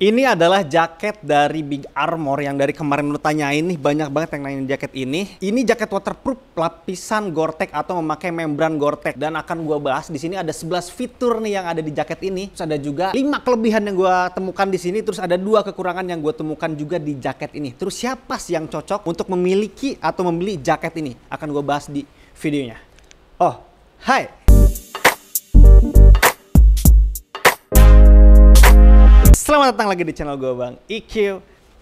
Ini adalah jaket dari Big Armor yang dari kemarin lu tanyain nih banyak banget yang nanya jaket ini. Ini jaket waterproof lapisan Gore-Tex atau memakai membran Gore-Tex dan akan gua bahas di sini ada 11 fitur nih yang ada di jaket ini. Terus ada juga 5 kelebihan yang gua temukan di sini terus ada dua kekurangan yang gua temukan juga di jaket ini. Terus siapa sih yang cocok untuk memiliki atau membeli jaket ini? Akan gua bahas di videonya. Oh, hai. Selamat datang lagi di channel gue Bang IQ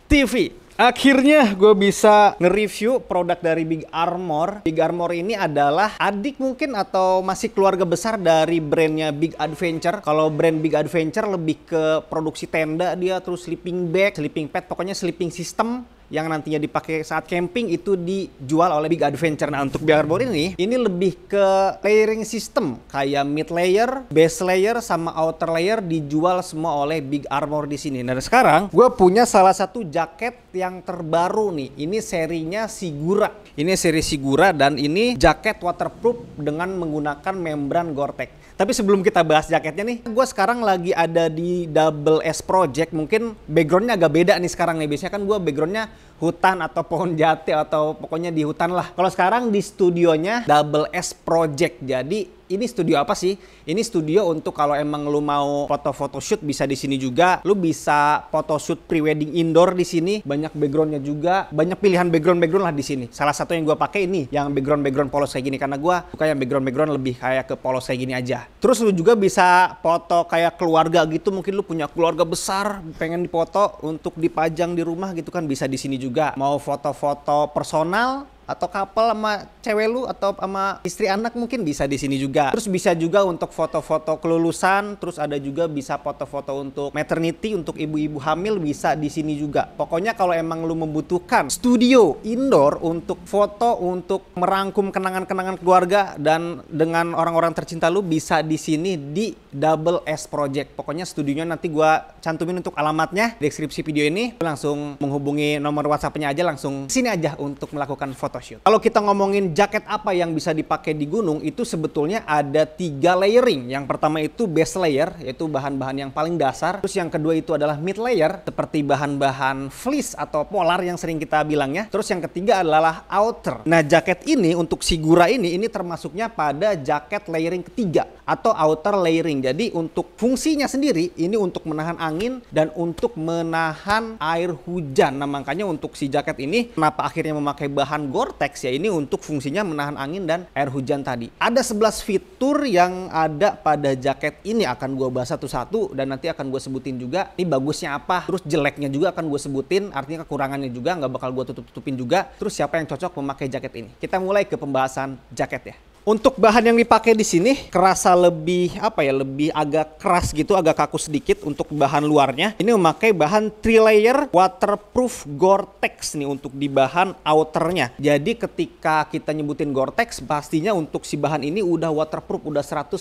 TV. Akhirnya gue bisa nge-review produk dari Big Armor. Big Armor ini adalah adik mungkin atau masih keluarga besar dari brandnya Big Adventure. Kalau brand Big Adventure lebih ke produksi tenda dia, terus sleeping bag, sleeping pad, pokoknya sleeping system yang nantinya dipakai saat camping itu dijual oleh Big Adventure. Nah, untuk Bearboard ini, ini lebih ke layering system kayak mid layer, base layer sama outer layer dijual semua oleh Big Armor di sini. Nah, sekarang gue punya salah satu jaket yang terbaru nih. Ini serinya Sigura. Ini seri Sigura dan ini jaket waterproof dengan menggunakan membran Gore-Tex. Tapi sebelum kita bahas jaketnya nih, gue sekarang lagi ada di Double S Project. Mungkin backgroundnya agak beda nih sekarang nih. Biasanya kan gue backgroundnya hutan atau pohon jati atau pokoknya di hutan lah. Kalau sekarang di studionya Double S Project. Jadi ini studio apa sih? Ini studio untuk kalau emang lu mau foto-foto shoot bisa di sini juga. Lu bisa foto shoot pre-wedding indoor di sini. Banyak backgroundnya juga. Banyak pilihan background-background lah di sini. Salah satu yang gua pakai ini, yang background-background polos kayak gini karena gua suka yang background-background lebih kayak ke polos kayak gini aja. Terus lu juga bisa foto kayak keluarga gitu. Mungkin lu punya keluarga besar, pengen dipoto untuk dipajang di rumah gitu kan bisa di sini juga. Mau foto-foto personal atau couple sama cewek lu atau sama istri anak mungkin bisa di sini juga. Terus bisa juga untuk foto-foto kelulusan, terus ada juga bisa foto-foto untuk maternity untuk ibu-ibu hamil bisa di sini juga. Pokoknya kalau emang lu membutuhkan studio indoor untuk foto untuk merangkum kenangan-kenangan keluarga dan dengan orang-orang tercinta lu bisa di sini di Double S Project. Pokoknya studionya nanti gua cantumin untuk alamatnya di deskripsi video ini. Langsung menghubungi nomor WhatsAppnya aja langsung sini aja untuk melakukan foto parachute. Kalau kita ngomongin jaket apa yang bisa dipakai di gunung, itu sebetulnya ada tiga layering. Yang pertama itu base layer, yaitu bahan-bahan yang paling dasar. Terus yang kedua itu adalah mid layer, seperti bahan-bahan fleece atau polar yang sering kita bilangnya. Terus yang ketiga adalah outer. Nah, jaket ini untuk Sigura ini, ini termasuknya pada jaket layering ketiga atau outer layering. Jadi untuk fungsinya sendiri, ini untuk menahan angin dan untuk menahan air hujan. Nah, makanya untuk si jaket ini, kenapa akhirnya memakai bahan gore vortex ya ini untuk fungsinya menahan angin dan air hujan tadi. Ada 11 fitur yang ada pada jaket ini akan gue bahas satu-satu dan nanti akan gue sebutin juga ini bagusnya apa, terus jeleknya juga akan gue sebutin, artinya kekurangannya juga nggak bakal gue tutup-tutupin juga. Terus siapa yang cocok memakai jaket ini? Kita mulai ke pembahasan jaket ya. Untuk bahan yang dipakai di sini kerasa lebih apa ya, lebih agak keras gitu, agak kaku sedikit untuk bahan luarnya. Ini memakai bahan three layer waterproof Gore-Tex nih untuk di bahan outernya. Jadi ketika kita nyebutin Gore-Tex pastinya untuk si bahan ini udah waterproof, udah 100%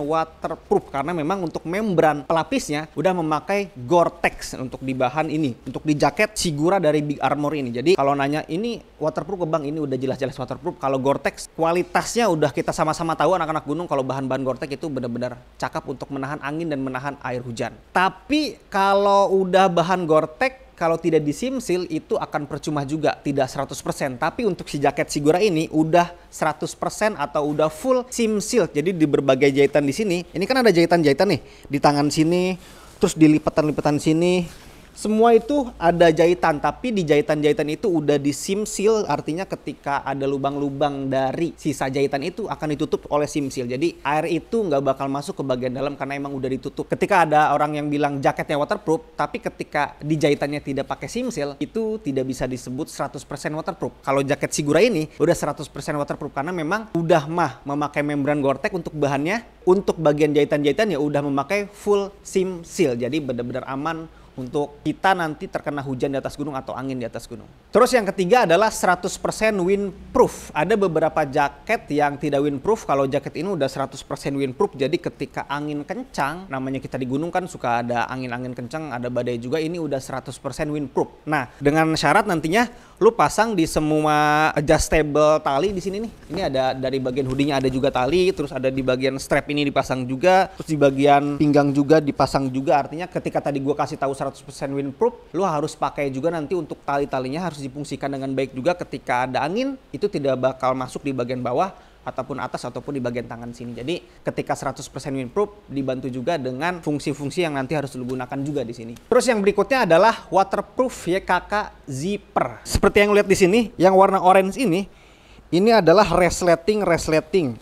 waterproof karena memang untuk membran pelapisnya udah memakai Gore-Tex untuk di bahan ini, untuk di jaket Sigura dari Big Armor ini. Jadi kalau nanya ini waterproof ke Bang, ini udah jelas-jelas waterproof. Kalau Gore-Tex kualitasnya udah udah kita sama-sama tahu anak-anak gunung kalau bahan-bahan gore itu benar-benar cakep untuk menahan angin dan menahan air hujan. Tapi kalau udah bahan gore kalau tidak disimsil itu akan percuma juga, tidak 100%. Tapi untuk si jaket Sigura ini udah 100% atau udah full simsil. Jadi di berbagai jahitan di sini, ini kan ada jahitan-jahitan nih di tangan sini, terus dilipatan-lipatan sini, semua itu ada jahitan, tapi di jahitan-jahitan itu udah disimsil, artinya ketika ada lubang-lubang dari sisa jahitan itu akan ditutup oleh seal. Jadi air itu nggak bakal masuk ke bagian dalam karena emang udah ditutup. Ketika ada orang yang bilang jaketnya waterproof, tapi ketika di jahitannya tidak pakai seal, itu tidak bisa disebut 100% waterproof. Kalau jaket Sigura ini udah 100% waterproof karena memang udah mah memakai membran Gore-Tex untuk bahannya, untuk bagian jahitan-jahitan ya udah memakai full seal. Jadi benar-benar aman untuk kita nanti terkena hujan di atas gunung atau angin di atas gunung. Terus yang ketiga adalah 100% windproof. Ada beberapa jaket yang tidak windproof. Kalau jaket ini udah 100% windproof, jadi ketika angin kencang, namanya kita di gunung kan suka ada angin-angin kencang, ada badai juga, ini udah 100% windproof. Nah, dengan syarat nantinya lu pasang di semua adjustable tali di sini nih. Ini ada dari bagian hoodie ada juga tali, terus ada di bagian strap ini dipasang juga, terus di bagian pinggang juga dipasang juga. Artinya ketika tadi gua kasih tahu 100% windproof, lo harus pakai juga nanti untuk tali-talinya harus dipungsikan dengan baik juga ketika ada angin, itu tidak bakal masuk di bagian bawah ataupun atas ataupun di bagian tangan sini. Jadi ketika 100% windproof dibantu juga dengan fungsi-fungsi yang nanti harus digunakan juga di sini. Terus yang berikutnya adalah waterproof YKK zipper. Seperti yang lihat di sini, yang warna orange ini ini adalah resleting resleting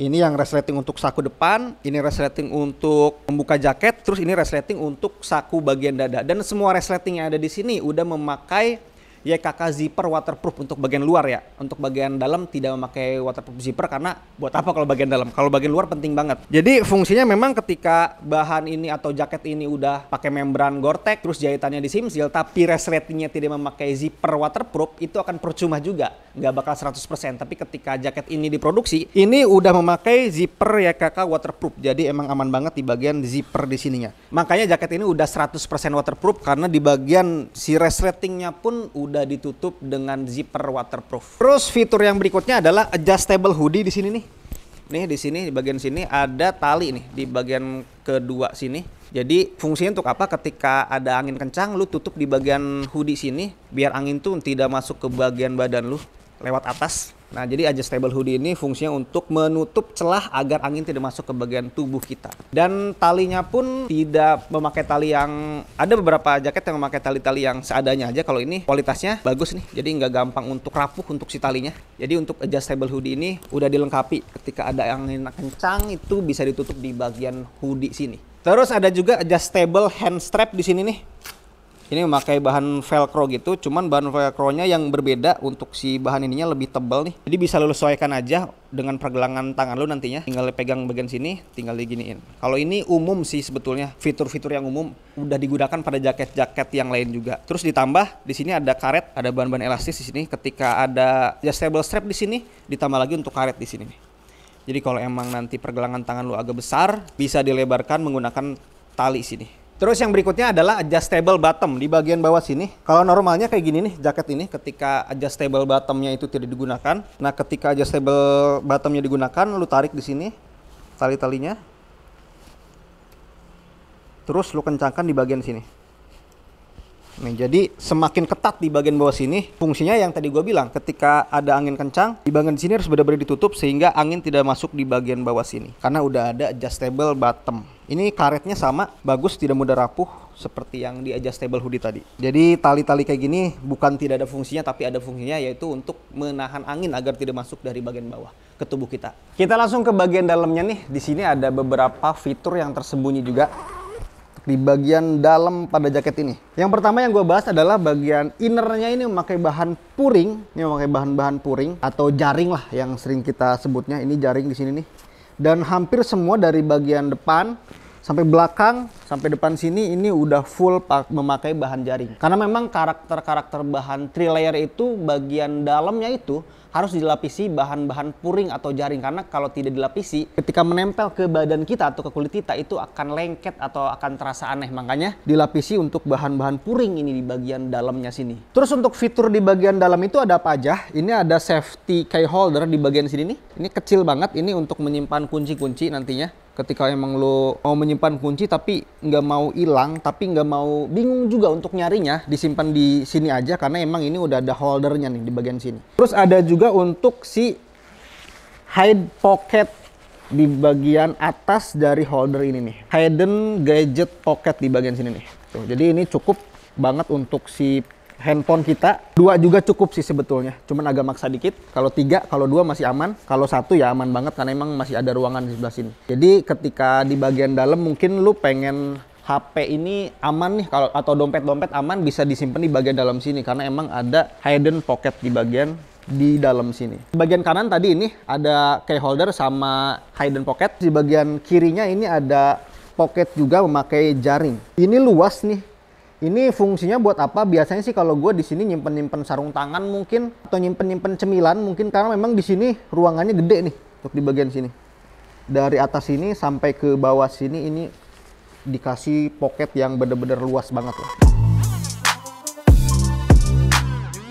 ini yang resleting untuk saku depan, ini resleting untuk membuka jaket, terus ini resleting untuk saku bagian dada. Dan semua resleting yang ada di sini udah memakai YKK zipper waterproof untuk bagian luar ya. Untuk bagian dalam tidak memakai waterproof zipper karena buat apa kalau bagian dalam? Kalau bagian luar penting banget. Jadi fungsinya memang ketika bahan ini atau jaket ini udah pakai membran Gore-Tex terus jahitannya di simsil tapi resletingnya tidak memakai zipper waterproof itu akan percuma juga nggak bakal 100% tapi ketika jaket ini diproduksi ini udah memakai zipper ya kakak waterproof jadi emang aman banget di bagian zipper di sininya makanya jaket ini udah 100% waterproof karena di bagian si resletingnya pun udah ditutup dengan zipper waterproof terus fitur yang berikutnya adalah adjustable hoodie di sini nih nih di sini di bagian sini ada tali nih di bagian kedua sini jadi fungsinya untuk apa ketika ada angin kencang lu tutup di bagian hoodie sini biar angin tuh tidak masuk ke bagian badan lu lewat atas. Nah, jadi adjustable hoodie ini fungsinya untuk menutup celah agar angin tidak masuk ke bagian tubuh kita. Dan talinya pun tidak memakai tali yang ada beberapa jaket yang memakai tali-tali yang seadanya aja. Kalau ini kualitasnya bagus nih, jadi nggak gampang untuk rapuh untuk si talinya. Jadi untuk adjustable hoodie ini udah dilengkapi. Ketika ada angin kencang itu bisa ditutup di bagian hoodie sini. Terus ada juga adjustable hand strap di sini nih ini memakai bahan velcro gitu cuman bahan velcro-nya yang berbeda untuk si bahan ininya lebih tebal nih jadi bisa lo sesuaikan aja dengan pergelangan tangan lo nantinya tinggal pegang bagian sini tinggal diginiin kalau ini umum sih sebetulnya fitur-fitur yang umum udah digunakan pada jaket-jaket yang lain juga terus ditambah di sini ada karet ada bahan-bahan elastis di sini ketika ada adjustable strap di sini ditambah lagi untuk karet di sini jadi kalau emang nanti pergelangan tangan lo agak besar bisa dilebarkan menggunakan tali sini Terus yang berikutnya adalah adjustable bottom di bagian bawah sini. Kalau normalnya kayak gini nih jaket ini ketika adjustable bottomnya itu tidak digunakan. Nah ketika adjustable bottomnya digunakan lu tarik di sini tali-talinya. Terus lu kencangkan di bagian sini. Nah, jadi semakin ketat di bagian bawah sini, fungsinya yang tadi gue bilang, ketika ada angin kencang, di bagian sini harus benar-benar ditutup sehingga angin tidak masuk di bagian bawah sini. Karena udah ada adjustable bottom. Ini karetnya sama, bagus, tidak mudah rapuh seperti yang di adjustable hoodie tadi. Jadi tali-tali kayak gini bukan tidak ada fungsinya tapi ada fungsinya yaitu untuk menahan angin agar tidak masuk dari bagian bawah ke tubuh kita. Kita langsung ke bagian dalamnya nih. Di sini ada beberapa fitur yang tersembunyi juga di bagian dalam pada jaket ini. Yang pertama yang gue bahas adalah bagian innernya ini memakai bahan puring, ini memakai bahan-bahan puring atau jaring lah yang sering kita sebutnya. Ini jaring di sini nih. Dan hampir semua dari bagian depan sampai belakang sampai depan sini ini udah full memakai bahan jaring karena memang karakter-karakter bahan trilayer layer itu bagian dalamnya itu harus dilapisi bahan-bahan puring atau jaring karena kalau tidak dilapisi ketika menempel ke badan kita atau ke kulit kita itu akan lengket atau akan terasa aneh makanya dilapisi untuk bahan-bahan puring ini di bagian dalamnya sini terus untuk fitur di bagian dalam itu ada apa aja ini ada safety key holder di bagian sini nih ini kecil banget ini untuk menyimpan kunci-kunci nantinya ketika emang lo mau menyimpan kunci tapi nggak mau hilang tapi nggak mau bingung juga untuk nyarinya disimpan di sini aja karena emang ini udah ada holdernya nih di bagian sini terus ada juga untuk si hide pocket di bagian atas dari holder ini nih hidden gadget pocket di bagian sini nih Tuh, jadi ini cukup banget untuk si handphone kita. Dua juga cukup sih sebetulnya, cuman agak maksa dikit. Kalau tiga, kalau dua masih aman. Kalau satu ya aman banget karena emang masih ada ruangan di sebelah sini. Jadi ketika di bagian dalam mungkin lu pengen HP ini aman nih kalau atau dompet-dompet aman bisa disimpan di bagian dalam sini karena emang ada hidden pocket di bagian di dalam sini. Di bagian kanan tadi ini ada key holder sama hidden pocket. Di bagian kirinya ini ada pocket juga memakai jaring. Ini luas nih ini fungsinya buat apa? Biasanya sih kalau gue di sini nyimpen-nyimpen sarung tangan mungkin atau nyimpen-nyimpen cemilan mungkin karena memang di sini ruangannya gede nih untuk di bagian sini. Dari atas sini sampai ke bawah sini ini dikasih pocket yang bener-bener luas banget loh.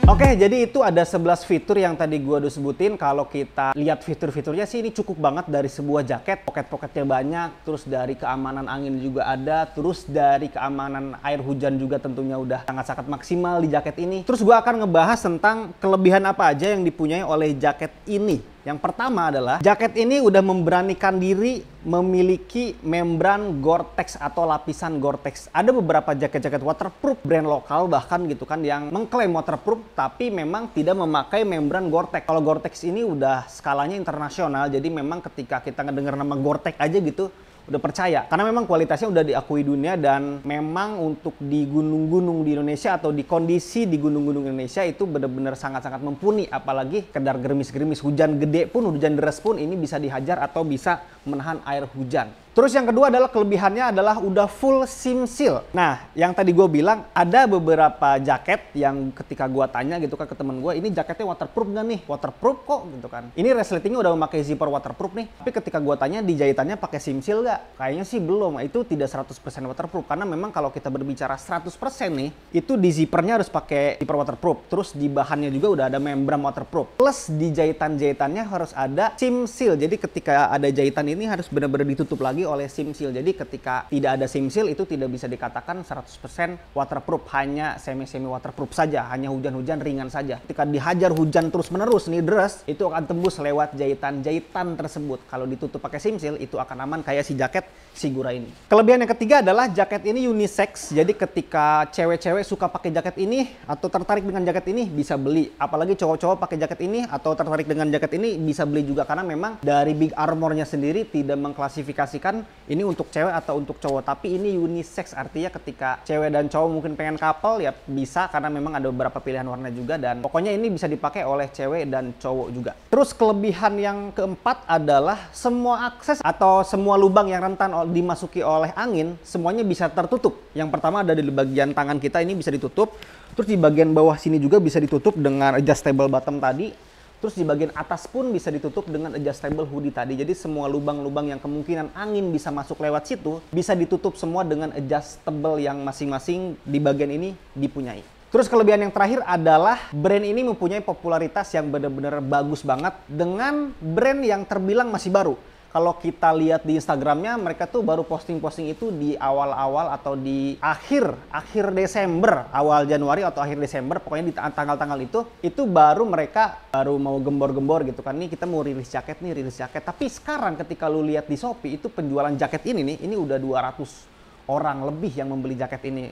Oke, okay, jadi itu ada 11 fitur yang tadi gua udah sebutin. Kalau kita lihat fitur-fiturnya sih ini cukup banget dari sebuah jaket, pocket-pocketnya banyak, terus dari keamanan angin juga ada, terus dari keamanan air hujan juga tentunya udah sangat-sangat maksimal di jaket ini. Terus gua akan ngebahas tentang kelebihan apa aja yang dipunyai oleh jaket ini. Yang pertama adalah jaket ini udah memberanikan diri memiliki membran Gore-Tex atau lapisan Gore-Tex. Ada beberapa jaket-jaket waterproof brand lokal bahkan gitu kan yang mengklaim waterproof tapi memang tidak memakai membran Gore-Tex. Kalau Gore-Tex ini udah skalanya internasional jadi memang ketika kita ngedenger nama Gore-Tex aja gitu udah percaya karena memang kualitasnya udah diakui dunia dan memang untuk di gunung-gunung di Indonesia atau di kondisi di gunung-gunung Indonesia itu benar-benar sangat-sangat mumpuni apalagi kedar gerimis-gerimis hujan gede pun hujan deras pun ini bisa dihajar atau bisa menahan air hujan Terus yang kedua adalah kelebihannya adalah udah full SIM seal. Nah, yang tadi gue bilang ada beberapa jaket yang ketika gue tanya gitu kan ke temen gue, ini jaketnya waterproof gak nih? Waterproof kok gitu kan. Ini resletingnya udah memakai zipper waterproof nih. Tapi ketika gue tanya di jahitannya pakai SIM seal nggak? Kayaknya sih belum. Itu tidak 100% waterproof karena memang kalau kita berbicara 100% nih, itu di zippernya harus pakai zipper waterproof. Terus di bahannya juga udah ada membran waterproof. Plus di jahitan-jahitannya harus ada SIM seal. Jadi ketika ada jahitan ini harus benar-benar ditutup lagi lagi oleh SIM seal. Jadi ketika tidak ada SIM seal itu tidak bisa dikatakan 100% waterproof, hanya semi-semi waterproof saja, hanya hujan-hujan ringan saja. Ketika dihajar hujan terus-menerus nih deras, itu akan tembus lewat jahitan-jahitan tersebut. Kalau ditutup pakai SIM seal itu akan aman kayak si jaket Sigura ini. Kelebihan yang ketiga adalah jaket ini unisex. Jadi ketika cewek-cewek suka pakai jaket ini atau tertarik dengan jaket ini bisa beli. Apalagi cowok-cowok pakai jaket ini atau tertarik dengan jaket ini bisa beli juga karena memang dari Big Armornya sendiri tidak mengklasifikasikan Kan ini untuk cewek atau untuk cowok tapi ini unisex artinya ketika cewek dan cowok mungkin pengen couple ya bisa karena memang ada beberapa pilihan warna juga dan pokoknya ini bisa dipakai oleh cewek dan cowok juga terus kelebihan yang keempat adalah semua akses atau semua lubang yang rentan dimasuki oleh angin semuanya bisa tertutup yang pertama ada di bagian tangan kita ini bisa ditutup terus di bagian bawah sini juga bisa ditutup dengan adjustable bottom tadi Terus di bagian atas pun bisa ditutup dengan adjustable hoodie tadi. Jadi semua lubang-lubang yang kemungkinan angin bisa masuk lewat situ bisa ditutup semua dengan adjustable yang masing-masing di bagian ini dipunyai. Terus kelebihan yang terakhir adalah brand ini mempunyai popularitas yang benar-benar bagus banget dengan brand yang terbilang masih baru kalau kita lihat di Instagramnya mereka tuh baru posting-posting itu di awal-awal atau di akhir akhir Desember awal Januari atau akhir Desember pokoknya di tanggal-tanggal itu itu baru mereka baru mau gembor-gembor gitu kan nih kita mau rilis jaket nih rilis jaket tapi sekarang ketika lu lihat di Shopee itu penjualan jaket ini nih ini udah 200 orang lebih yang membeli jaket ini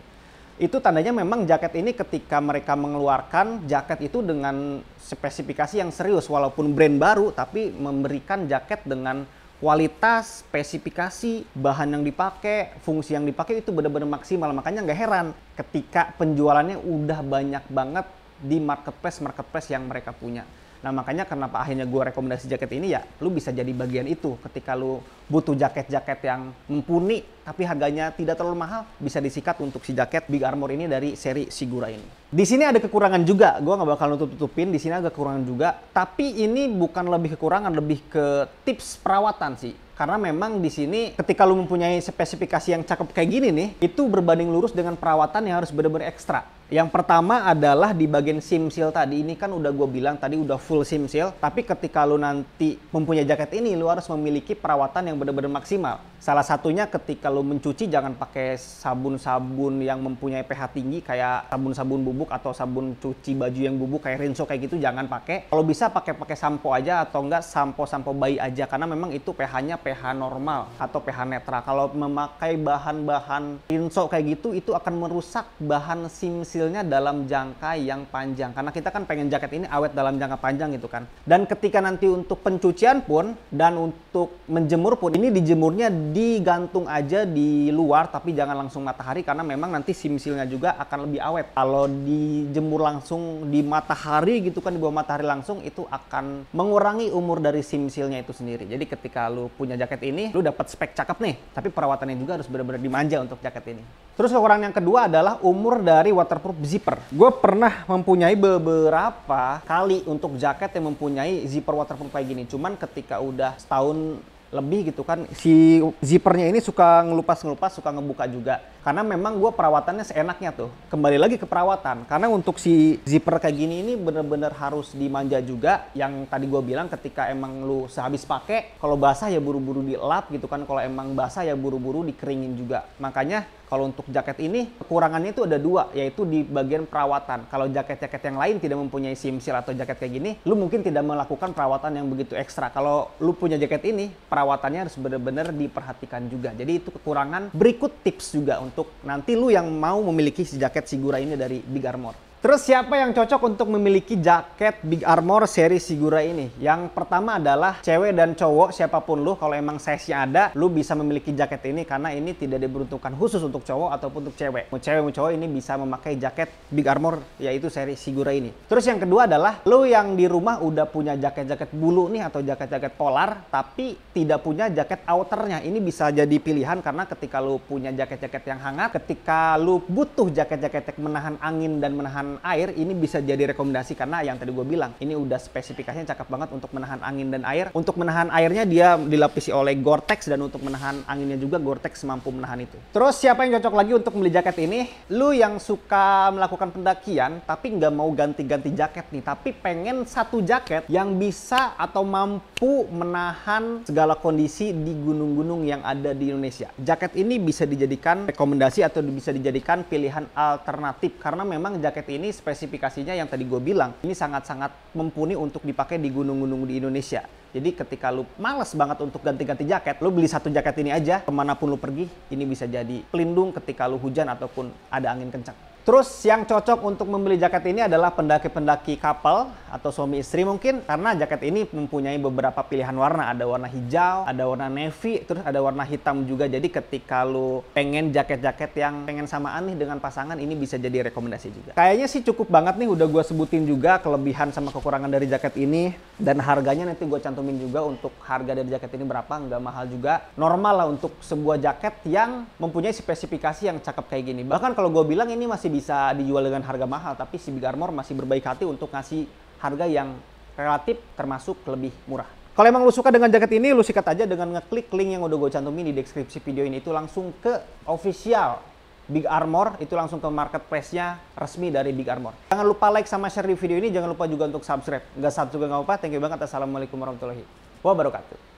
itu tandanya memang jaket ini ketika mereka mengeluarkan jaket itu dengan spesifikasi yang serius walaupun brand baru tapi memberikan jaket dengan kualitas, spesifikasi, bahan yang dipakai, fungsi yang dipakai itu benar-benar maksimal. Makanya nggak heran ketika penjualannya udah banyak banget di marketplace-marketplace yang mereka punya. Nah makanya kenapa akhirnya gue rekomendasi jaket ini ya lu bisa jadi bagian itu ketika lu butuh jaket-jaket yang mumpuni tapi harganya tidak terlalu mahal bisa disikat untuk si jaket Big Armor ini dari seri Sigura ini. Di sini ada kekurangan juga, gue nggak bakal nutup tutupin Di sini ada kekurangan juga, tapi ini bukan lebih kekurangan, lebih ke tips perawatan sih karena memang di sini ketika lu mempunyai spesifikasi yang cakep kayak gini nih itu berbanding lurus dengan perawatan yang harus benar-benar ekstra yang pertama adalah di bagian seal tadi ini kan udah gue bilang tadi udah full seal, tapi ketika lo nanti mempunyai jaket ini lo harus memiliki perawatan yang benar-benar maksimal. Salah satunya ketika lo mencuci jangan pakai sabun-sabun yang mempunyai pH tinggi kayak sabun-sabun bubuk atau sabun cuci baju yang bubuk kayak Rinso kayak gitu jangan pakai. Kalau bisa pakai pakai sampo aja atau enggak sampo-sampo bayi aja karena memang itu pH-nya pH normal atau pH netral. Kalau memakai bahan-bahan Rinso kayak gitu itu akan merusak bahan seal hasilnya dalam jangka yang panjang. Karena kita kan pengen jaket ini awet dalam jangka panjang gitu kan. Dan ketika nanti untuk pencucian pun dan untuk menjemur pun ini dijemurnya digantung aja di luar tapi jangan langsung matahari karena memang nanti simsilnya juga akan lebih awet. Kalau dijemur langsung di matahari gitu kan di bawah matahari langsung itu akan mengurangi umur dari simsilnya itu sendiri. Jadi ketika lu punya jaket ini lu dapat spek cakep nih, tapi perawatannya juga harus benar-benar dimanja untuk jaket ini. Terus kekurangan yang kedua adalah umur dari waterproof waterproof zipper. Gue pernah mempunyai beberapa kali untuk jaket yang mempunyai zipper waterproof kayak gini. Cuman ketika udah setahun lebih gitu kan si zippernya ini suka ngelupas-ngelupas suka ngebuka juga karena memang gue perawatannya seenaknya tuh kembali lagi ke perawatan karena untuk si zipper kayak gini ini bener-bener harus dimanja juga yang tadi gue bilang ketika emang lu sehabis pakai kalau basah ya buru-buru dilap gitu kan kalau emang basah ya buru-buru dikeringin juga makanya kalau untuk jaket ini, kekurangannya itu ada dua, yaitu di bagian perawatan. Kalau jaket-jaket yang lain tidak mempunyai simsil atau jaket kayak gini, lu mungkin tidak melakukan perawatan yang begitu ekstra. Kalau lu punya jaket ini, perawatannya harus benar-benar diperhatikan juga. Jadi itu kekurangan. Berikut tips juga untuk nanti lu yang mau memiliki si jaket Sigura ini dari Big Armor. Terus siapa yang cocok untuk memiliki jaket Big Armor seri Sigura ini? Yang pertama adalah cewek dan cowok siapapun lu kalau emang size ada, lu bisa memiliki jaket ini karena ini tidak diperuntukkan khusus untuk cowok ataupun untuk cewek. Mau cewek mau cowok ini bisa memakai jaket Big Armor yaitu seri Sigura ini. Terus yang kedua adalah lu yang di rumah udah punya jaket-jaket bulu nih atau jaket-jaket polar tapi tidak punya jaket outernya. Ini bisa jadi pilihan karena ketika lu punya jaket-jaket yang hangat, ketika lu butuh jaket-jaket menahan angin dan menahan menggunakan air ini bisa jadi rekomendasi karena yang tadi gue bilang ini udah spesifikasinya cakep banget untuk menahan angin dan air untuk menahan airnya dia dilapisi oleh Gore-Tex dan untuk menahan anginnya juga Gore-Tex mampu menahan itu terus siapa yang cocok lagi untuk beli jaket ini lu yang suka melakukan pendakian tapi nggak mau ganti-ganti jaket nih tapi pengen satu jaket yang bisa atau mampu menahan segala kondisi di gunung-gunung yang ada di Indonesia jaket ini bisa dijadikan rekomendasi atau bisa dijadikan pilihan alternatif karena memang jaket ini ini spesifikasinya yang tadi gue bilang, ini sangat-sangat mumpuni untuk dipakai di gunung-gunung di Indonesia. Jadi ketika lu males banget untuk ganti-ganti jaket, lu beli satu jaket ini aja, kemanapun lu pergi, ini bisa jadi pelindung ketika lu hujan ataupun ada angin kencang. Terus yang cocok untuk membeli jaket ini adalah pendaki-pendaki couple atau suami istri mungkin karena jaket ini mempunyai beberapa pilihan warna. Ada warna hijau, ada warna navy, terus ada warna hitam juga. Jadi ketika lu pengen jaket-jaket yang pengen samaan nih dengan pasangan ini bisa jadi rekomendasi juga. Kayaknya sih cukup banget nih udah gue sebutin juga kelebihan sama kekurangan dari jaket ini dan harganya nanti gue cantumin juga untuk harga dari jaket ini berapa nggak mahal juga normal lah untuk sebuah jaket yang mempunyai spesifikasi yang cakep kayak gini bahkan kalau gue bilang ini masih bisa dijual dengan harga mahal, tapi si Big Armor masih berbaik hati untuk ngasih harga yang relatif termasuk lebih murah. Kalau emang lu suka dengan jaket ini, lu sikat aja dengan ngeklik link yang udah gue cantumin di deskripsi video ini itu langsung ke official Big Armor, itu langsung ke marketplace-nya resmi dari Big Armor. Jangan lupa like sama share di video ini, jangan lupa juga untuk subscribe. Nggak subscribe nggak apa apa, thank you banget. Assalamualaikum warahmatullahi wabarakatuh.